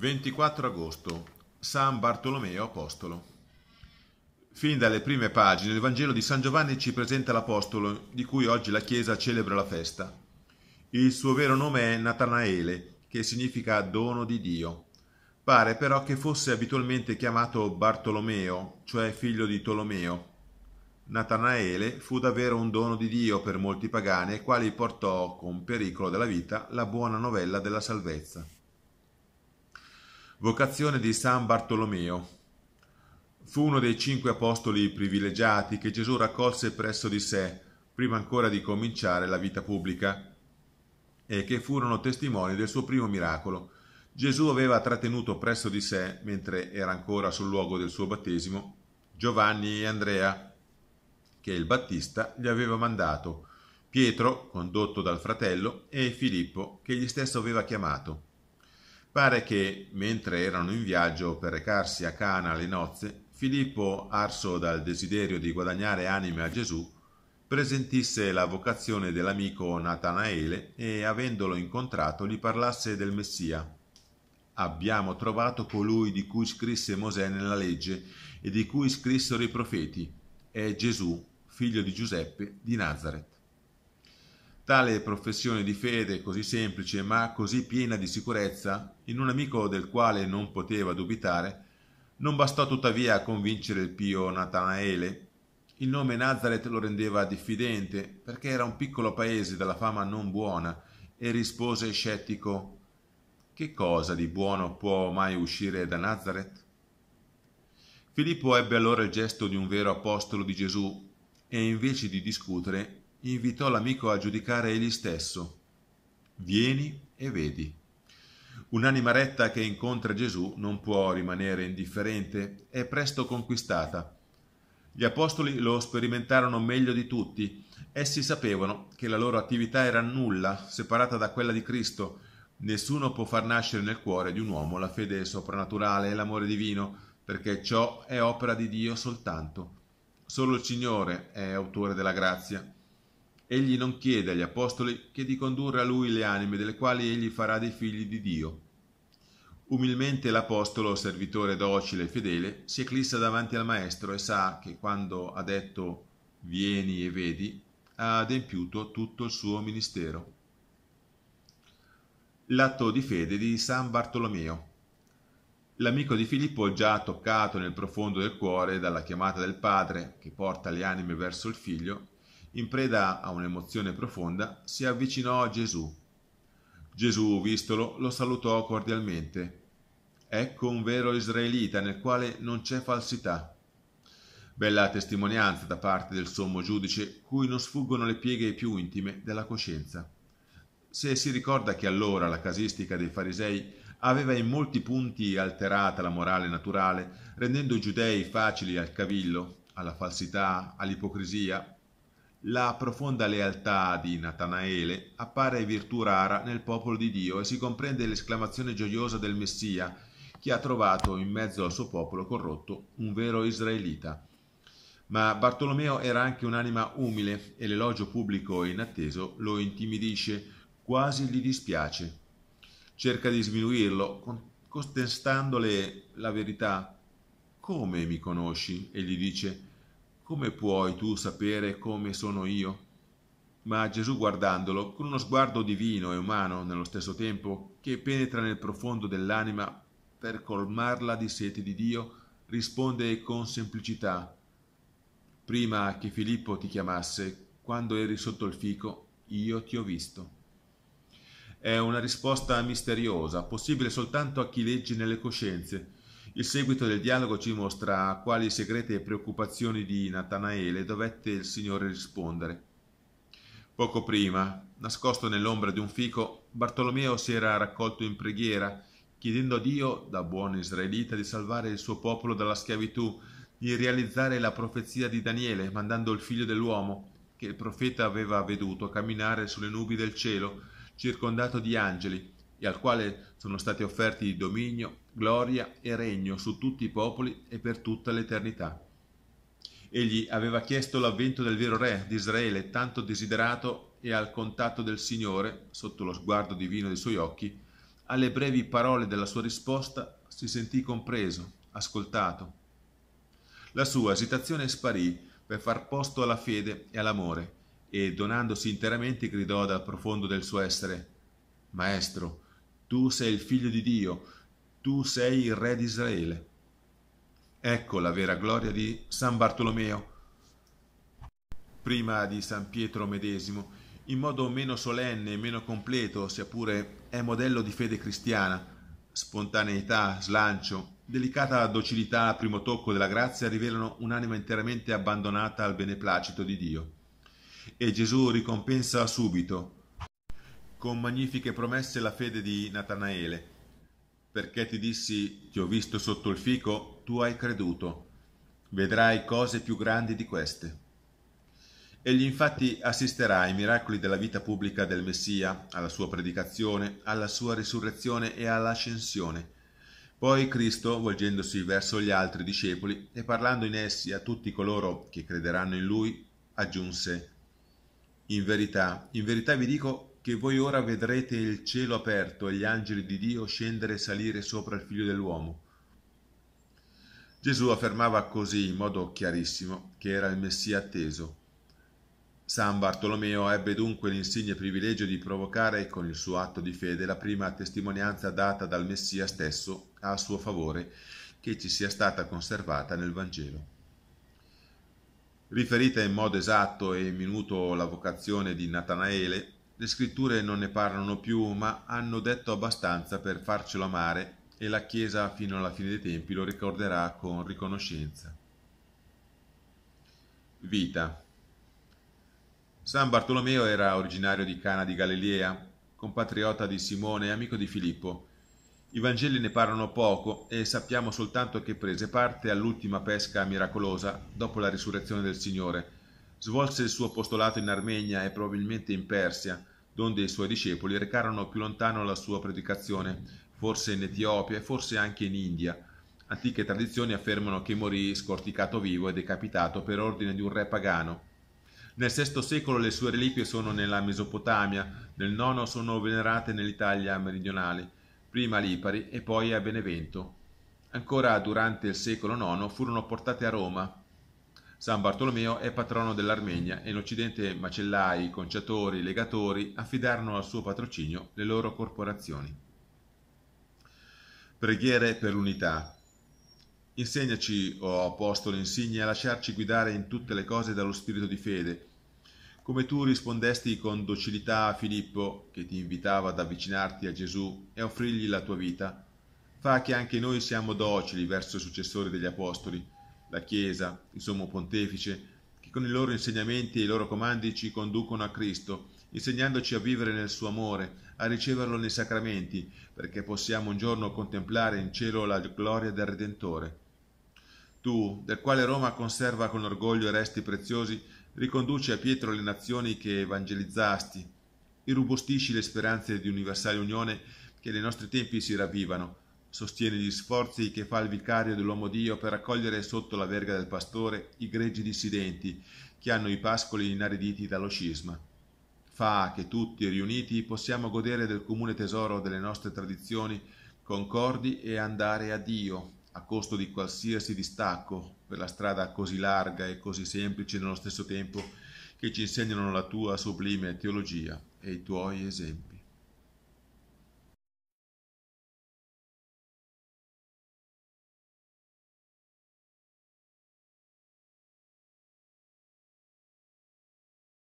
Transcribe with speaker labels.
Speaker 1: 24 agosto, San Bartolomeo Apostolo. Fin dalle prime pagine il Vangelo di San Giovanni ci presenta l'Apostolo di cui oggi la Chiesa celebra la festa. Il suo vero nome è Natanaele, che significa dono di Dio. Pare però che fosse abitualmente chiamato Bartolomeo, cioè figlio di Tolomeo. Natanaele fu davvero un dono di Dio per molti pagani, ai quali portò con pericolo della vita la buona novella della salvezza. Vocazione di San Bartolomeo. Fu uno dei cinque apostoli privilegiati che Gesù raccolse presso di sé, prima ancora di cominciare la vita pubblica, e che furono testimoni del suo primo miracolo. Gesù aveva trattenuto presso di sé, mentre era ancora sul luogo del suo battesimo, Giovanni e Andrea, che il Battista gli aveva mandato, Pietro, condotto dal fratello, e Filippo, che egli stesso aveva chiamato. Pare che, mentre erano in viaggio per recarsi a Cana alle nozze, Filippo, arso dal desiderio di guadagnare anime a Gesù, presentisse la vocazione dell'amico Natanaele e, avendolo incontrato, gli parlasse del Messia. Abbiamo trovato colui di cui scrisse Mosè nella legge e di cui scrissero i profeti. È Gesù, figlio di Giuseppe di Nazareth. Tale professione di fede, così semplice ma così piena di sicurezza, in un amico del quale non poteva dubitare, non bastò tuttavia a convincere il pio Natanaele. Il nome Nazareth lo rendeva diffidente, perché era un piccolo paese dalla fama non buona, e rispose scettico Che cosa di buono può mai uscire da Nazareth? Filippo ebbe allora il gesto di un vero apostolo di Gesù e invece di discutere invitò l'amico a giudicare egli stesso. Vieni e vedi. Un'anima retta che incontra Gesù non può rimanere indifferente, è presto conquistata. Gli apostoli lo sperimentarono meglio di tutti. Essi sapevano che la loro attività era nulla, separata da quella di Cristo. Nessuno può far nascere nel cuore di un uomo la fede soprannaturale e l'amore divino, perché ciò è opera di Dio soltanto. Solo il Signore è autore della grazia egli non chiede agli apostoli che di condurre a lui le anime delle quali egli farà dei figli di Dio. Umilmente l'apostolo, servitore docile e fedele, si eclissa davanti al maestro e sa che quando ha detto vieni e vedi, ha adempiuto tutto il suo ministero. L'atto di fede di San Bartolomeo. L'amico di Filippo, già toccato nel profondo del cuore dalla chiamata del padre che porta le anime verso il figlio, in preda a un'emozione profonda, si avvicinò a Gesù. Gesù, vistolo, lo salutò cordialmente. Ecco un vero israelita nel quale non c'è falsità. Bella testimonianza da parte del sommo giudice, cui non sfuggono le pieghe più intime della coscienza. Se si ricorda che allora la casistica dei farisei aveva in molti punti alterata la morale naturale, rendendo i giudei facili al cavillo, alla falsità, all'ipocrisia, la profonda lealtà di Natanaele appare virtù rara nel popolo di Dio e si comprende l'esclamazione gioiosa del Messia che ha trovato in mezzo al suo popolo corrotto un vero israelita. Ma Bartolomeo era anche un'anima umile e l'elogio pubblico e inatteso lo intimidisce, quasi gli dispiace. Cerca di sminuirlo, contestandole la verità. Come mi conosci? egli dice come puoi tu sapere come sono io? Ma Gesù guardandolo, con uno sguardo divino e umano nello stesso tempo, che penetra nel profondo dell'anima per colmarla di sete di Dio, risponde con semplicità. Prima che Filippo ti chiamasse, quando eri sotto il fico, io ti ho visto. È una risposta misteriosa, possibile soltanto a chi legge nelle coscienze, il seguito del dialogo ci mostra a quali segrete preoccupazioni di Natanaele dovette il Signore rispondere. Poco prima, nascosto nell'ombra di un fico, Bartolomeo si era raccolto in preghiera, chiedendo a Dio, da buon israelita, di salvare il suo popolo dalla schiavitù, di realizzare la profezia di Daniele, mandando il figlio dell'uomo, che il profeta aveva veduto camminare sulle nubi del cielo, circondato di angeli, e al quale sono stati offerti dominio, gloria e regno su tutti i popoli e per tutta l'eternità. Egli aveva chiesto l'avvento del vero re di Israele, tanto desiderato, e al contatto del Signore, sotto lo sguardo divino dei suoi occhi, alle brevi parole della sua risposta si sentì compreso, ascoltato. La sua esitazione sparì per far posto alla fede e all'amore, e donandosi interamente gridò dal profondo del suo essere, Maestro, tu sei il figlio di Dio, tu sei il re di Israele. Ecco la vera gloria di San Bartolomeo, prima di San Pietro medesimo, in modo meno solenne e meno completo, sia pure è modello di fede cristiana, spontaneità, slancio, delicata docilità al primo tocco della grazia rivelano un'anima interamente abbandonata al beneplacito di Dio. E Gesù ricompensa subito con magnifiche promesse la fede di Natanaele, perché ti dissi, ti ho visto sotto il fico, tu hai creduto, vedrai cose più grandi di queste. Egli infatti assisterà ai miracoli della vita pubblica del Messia, alla sua predicazione, alla sua risurrezione e all'ascensione. Poi Cristo, volgendosi verso gli altri discepoli e parlando in essi a tutti coloro che crederanno in lui, aggiunse In verità, in verità vi dico che voi ora vedrete il cielo aperto e gli angeli di Dio scendere e salire sopra il figlio dell'uomo. Gesù affermava così in modo chiarissimo che era il Messia atteso. San Bartolomeo ebbe dunque l'insigne privilegio di provocare con il suo atto di fede la prima testimonianza data dal Messia stesso a suo favore che ci sia stata conservata nel Vangelo. Riferita in modo esatto e minuto la vocazione di Natanaele, le scritture non ne parlano più, ma hanno detto abbastanza per farcelo amare e la Chiesa fino alla fine dei tempi lo ricorderà con riconoscenza. Vita San Bartolomeo era originario di Cana di Galilea, compatriota di Simone e amico di Filippo. I Vangeli ne parlano poco e sappiamo soltanto che prese parte all'ultima pesca miracolosa dopo la risurrezione del Signore, Svolse il suo apostolato in Armenia e probabilmente in Persia, donde i suoi discepoli recarono più lontano la sua predicazione, forse in Etiopia e forse anche in India. Antiche tradizioni affermano che morì scorticato vivo e decapitato per ordine di un re pagano. Nel VI secolo le sue reliquie sono nella Mesopotamia, nel IX sono venerate nell'Italia meridionale, prima a Lipari e poi a Benevento. Ancora durante il secolo IX furono portate a Roma San Bartolomeo è patrono dell'Armenia e in Occidente macellai, conciatori, legatori affidarono al suo patrocinio le loro corporazioni. Preghiere per l'unità. Insegnaci, o oh Apostolo insigne, a lasciarci guidare in tutte le cose dallo spirito di fede, come tu rispondesti con docilità a Filippo, che ti invitava ad avvicinarti a Gesù e offrirgli la tua vita, fa che anche noi siamo docili verso i successori degli Apostoli, la Chiesa, il Sommo Pontefice, che con i loro insegnamenti e i loro comandi ci conducono a Cristo, insegnandoci a vivere nel suo amore, a riceverlo nei sacramenti, perché possiamo un giorno contemplare in cielo la gloria del Redentore. Tu, del quale Roma conserva con orgoglio i resti preziosi, riconduci a Pietro le nazioni che evangelizzasti, irrobustisci le speranze di universale unione che nei nostri tempi si ravvivano, sostiene gli sforzi che fa il vicario dell'uomo Dio per accogliere sotto la verga del pastore i greggi dissidenti che hanno i pascoli inariditi dallo scisma. Fa che tutti riuniti possiamo godere del comune tesoro delle nostre tradizioni concordi e andare a Dio a costo di qualsiasi distacco per la strada così larga e così semplice nello stesso tempo che ci insegnano la tua sublime teologia e i tuoi esempi.